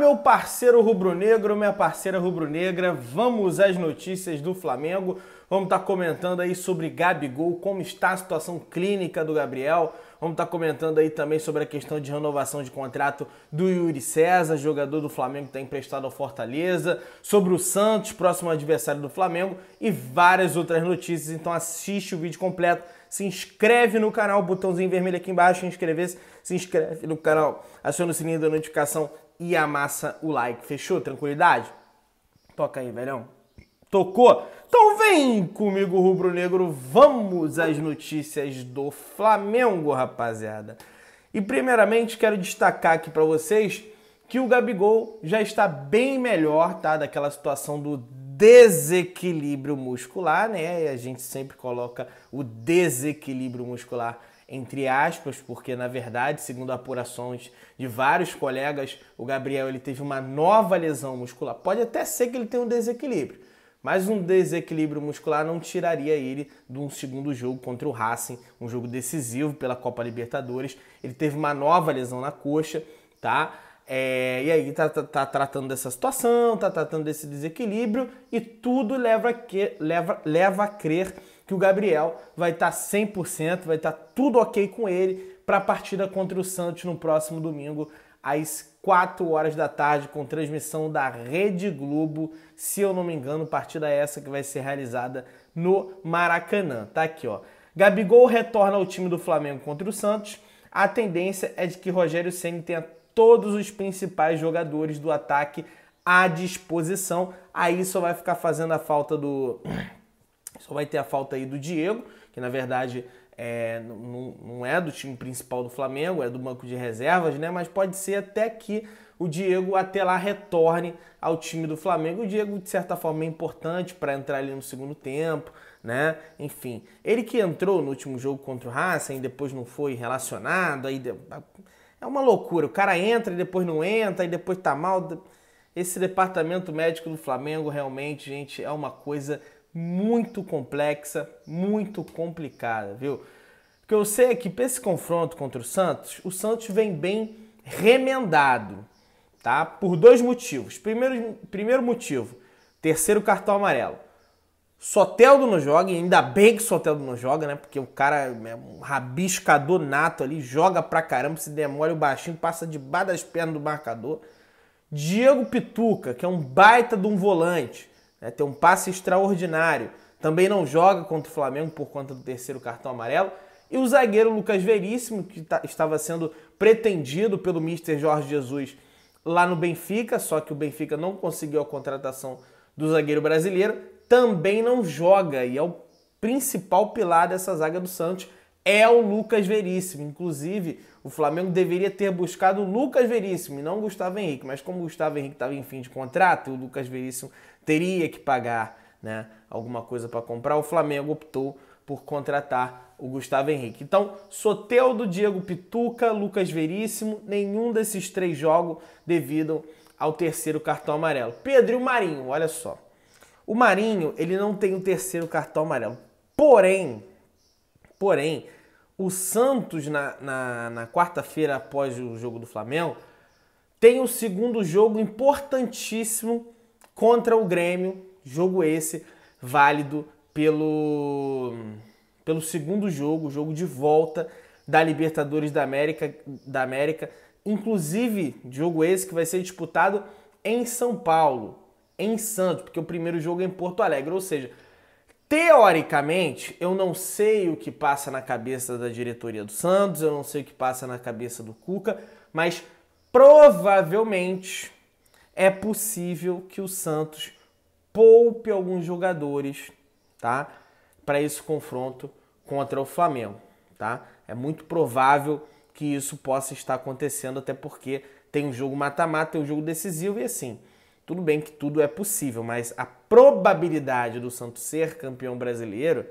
meu parceiro rubro-negro, minha parceira rubro-negra. Vamos às notícias do Flamengo. Vamos estar tá comentando aí sobre Gabigol, como está a situação clínica do Gabriel. Vamos estar tá comentando aí também sobre a questão de renovação de contrato do Yuri César, jogador do Flamengo que está emprestado ao Fortaleza, sobre o Santos, próximo adversário do Flamengo e várias outras notícias. Então assiste o vídeo completo se inscreve no canal, botãozinho vermelho aqui embaixo, inscrever-se, se inscreve no canal, aciona o sininho da notificação, e amassa o like. Fechou? Tranquilidade? Toca aí, velhão. Tocou? Então vem comigo, Rubro Negro. Vamos às notícias do Flamengo, rapaziada. E primeiramente quero destacar aqui para vocês que o Gabigol já está bem melhor, tá? Daquela situação do desequilíbrio muscular, né? E a gente sempre coloca o desequilíbrio muscular entre aspas, porque na verdade, segundo apurações de vários colegas, o Gabriel ele teve uma nova lesão muscular. Pode até ser que ele tenha um desequilíbrio, mas um desequilíbrio muscular não tiraria ele de um segundo jogo contra o Racing, um jogo decisivo pela Copa Libertadores. Ele teve uma nova lesão na coxa, tá? É, e aí tá, tá, tá, tratando dessa situação, tá tratando desse desequilíbrio e tudo leva que, leva, leva a crer que o Gabriel vai estar tá 100%, vai estar tá tudo ok com ele para a partida contra o Santos no próximo domingo às 4 horas da tarde com transmissão da Rede Globo, se eu não me engano, partida essa que vai ser realizada no Maracanã. Tá aqui, ó. Gabigol retorna ao time do Flamengo contra o Santos. A tendência é de que Rogério Ceni tenha todos os principais jogadores do ataque à disposição. Aí só vai ficar fazendo a falta do só vai ter a falta aí do Diego, que na verdade é, não, não, é do time principal do Flamengo, é do banco de reservas, né? Mas pode ser até que o Diego até lá retorne ao time do Flamengo. O Diego, de certa forma, é importante para entrar ali no segundo tempo, né? Enfim, ele que entrou no último jogo contra o Racing, depois não foi relacionado, aí é uma loucura. O cara entra e depois não entra, e depois tá mal. Esse departamento médico do Flamengo realmente, gente, é uma coisa muito complexa, muito complicada, viu? Porque eu sei que para esse confronto contra o Santos, o Santos vem bem remendado, tá? Por dois motivos. Primeiro, primeiro motivo, terceiro cartão amarelo. Soteldo não joga, e ainda bem que Soteldo não joga, né? Porque o cara é um rabiscador nato ali, joga pra caramba, se demora o baixinho, passa debaixo das pernas do marcador. Diego Pituca, que é um baita de um volante, né, ter um passe extraordinário. Também não joga contra o Flamengo por conta do terceiro cartão amarelo. E o zagueiro Lucas Veríssimo, que tá, estava sendo pretendido pelo Mister Jorge Jesus lá no Benfica, só que o Benfica não conseguiu a contratação do zagueiro brasileiro, também não joga e é o principal pilar dessa zaga do Santos é o Lucas Veríssimo. Inclusive, o Flamengo deveria ter buscado o Lucas Veríssimo e não Gustavo Henrique. Mas como o Gustavo Henrique estava em fim de contrato, o Lucas Veríssimo teria que pagar né, alguma coisa para comprar. O Flamengo optou por contratar o Gustavo Henrique. Então, Soteldo, Diego Pituca, Lucas Veríssimo, nenhum desses três jogos devido ao terceiro cartão amarelo. Pedro e o Marinho, olha só. O Marinho, ele não tem o terceiro cartão amarelo. Porém, Porém, o Santos, na, na, na quarta-feira após o jogo do Flamengo, tem o segundo jogo importantíssimo contra o Grêmio. Jogo esse, válido pelo, pelo segundo jogo, jogo de volta da Libertadores da América, da América. Inclusive, jogo esse que vai ser disputado em São Paulo, em Santos, porque o primeiro jogo é em Porto Alegre. Ou seja, Teoricamente, eu não sei o que passa na cabeça da diretoria do Santos, eu não sei o que passa na cabeça do Cuca, mas provavelmente é possível que o Santos poupe alguns jogadores, tá? Para esse confronto contra o Flamengo, tá? É muito provável que isso possa estar acontecendo, até porque tem um jogo mata-mata, tem um jogo decisivo e assim, tudo bem que tudo é possível, mas a probabilidade do Santos ser campeão brasileiro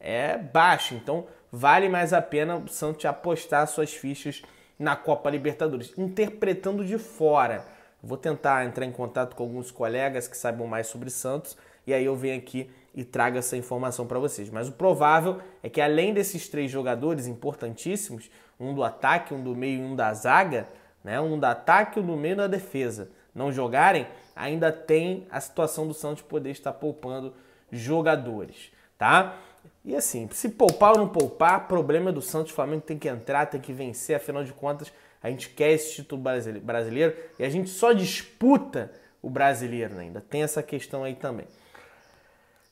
é baixa. Então, vale mais a pena o Santos apostar suas fichas na Copa Libertadores, interpretando de fora. Vou tentar entrar em contato com alguns colegas que saibam mais sobre Santos e aí eu venho aqui e trago essa informação para vocês. Mas o provável é que além desses três jogadores importantíssimos, um do ataque, um do meio e um da zaga, né? Um do ataque, um do meio e um da defesa não jogarem, ainda tem a situação do Santos poder estar poupando jogadores, tá? E assim, se poupar ou não poupar, problema é do Santos, o Flamengo tem que entrar, tem que vencer, afinal de contas, a gente quer esse título brasileiro e a gente só disputa o brasileiro ainda. Tem essa questão aí também.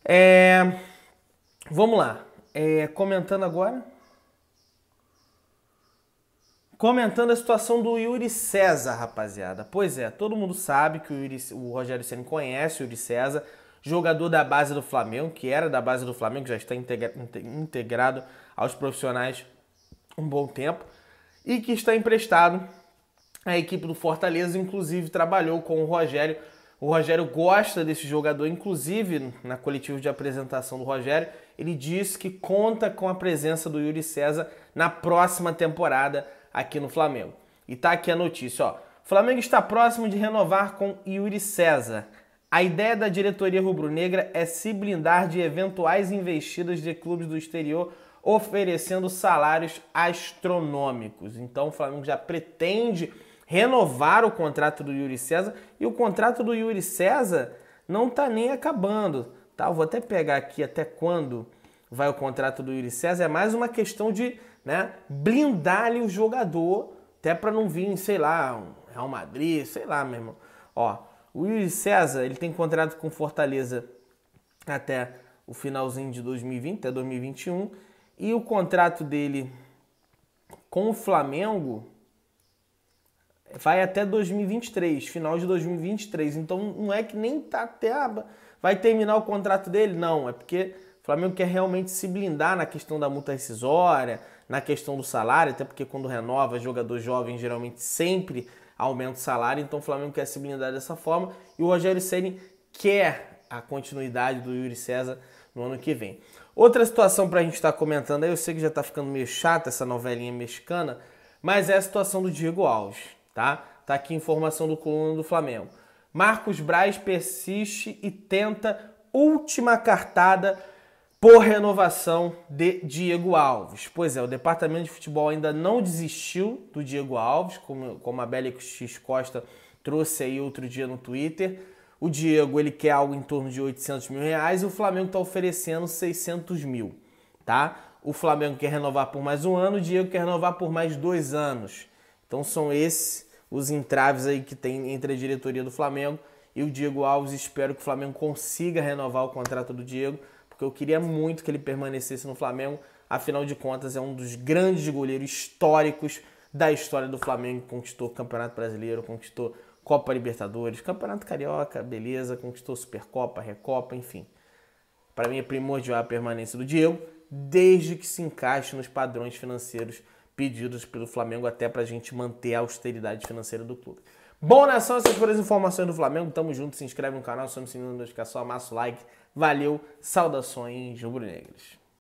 É... Vamos lá. É... Comentando agora comentando a situação do Yuri César, rapaziada. Pois é, todo mundo sabe que o, Yuri, o Rogério Ceni conhece o Yuri César, jogador da base do Flamengo, que era da base do Flamengo, já está integra integrado aos profissionais um bom tempo e que está emprestado à equipe do Fortaleza, inclusive trabalhou com o Rogério. O Rogério gosta desse jogador, inclusive na coletiva de apresentação do Rogério, ele disse que conta com a presença do Yuri César na próxima temporada aqui no Flamengo. E tá aqui a notícia, ó. Flamengo está próximo de renovar com Yuri César. A ideia da diretoria rubro-negra é se blindar de eventuais investidas de clubes do exterior oferecendo salários astronômicos. Então o Flamengo já pretende renovar o contrato do Yuri César e o contrato do Yuri César não está nem acabando, tá? Eu vou até pegar aqui até quando vai o contrato do Yuri César, é mais uma questão de né, blindarem o jogador, até para não vir, sei lá, um Real Madrid, sei lá, meu irmão. Ó, o César, ele tem contrato com Fortaleza até o finalzinho de 2020, até 2021, e o contrato dele com o Flamengo vai até 2023, final de 2023. Então não é que nem tá até a... vai terminar o contrato dele, não, é porque Flamengo quer realmente se blindar na questão da multa rescisória, na questão do salário, até porque quando renova jogador jovem geralmente sempre aumenta o salário, então o Flamengo quer se blindar dessa forma e o Rogério Ceni quer a continuidade do Yuri César no ano que vem. Outra situação para a gente estar tá comentando aí, eu sei que já está ficando meio chata essa novelinha mexicana, mas é a situação do Diego Alves, tá? Tá aqui informação do coluna do Flamengo. Marcos Braz persiste e tenta última cartada por renovação de Diego Alves. Pois é, o departamento de futebol ainda não desistiu do Diego Alves, como, como a Bela X Costa trouxe aí outro dia no Twitter. O Diego ele quer algo em torno de 800 mil reais e o Flamengo está oferecendo 600 mil, tá? O Flamengo quer renovar por mais um ano, o Diego quer renovar por mais dois anos. Então são esses os entraves aí que tem entre a diretoria do Flamengo e o Diego Alves. Espero que o Flamengo consiga renovar o contrato do Diego porque eu queria muito que ele permanecesse no Flamengo. Afinal de contas, é um dos grandes goleiros históricos da história do Flamengo. Conquistou Campeonato Brasileiro, conquistou Copa Libertadores, Campeonato Carioca, beleza, conquistou Supercopa, Recopa, enfim. Para mim é primordial a permanência do Diego, desde que se encaixe nos padrões financeiros pedidos pelo Flamengo, até para a gente manter a austeridade financeira do clube. Bom, nação, né? essas foram as informações do Flamengo. Tamo junto, se inscreve no canal, some o sininho da notificação, amassa o like. Valeu, saudações rubro-negras.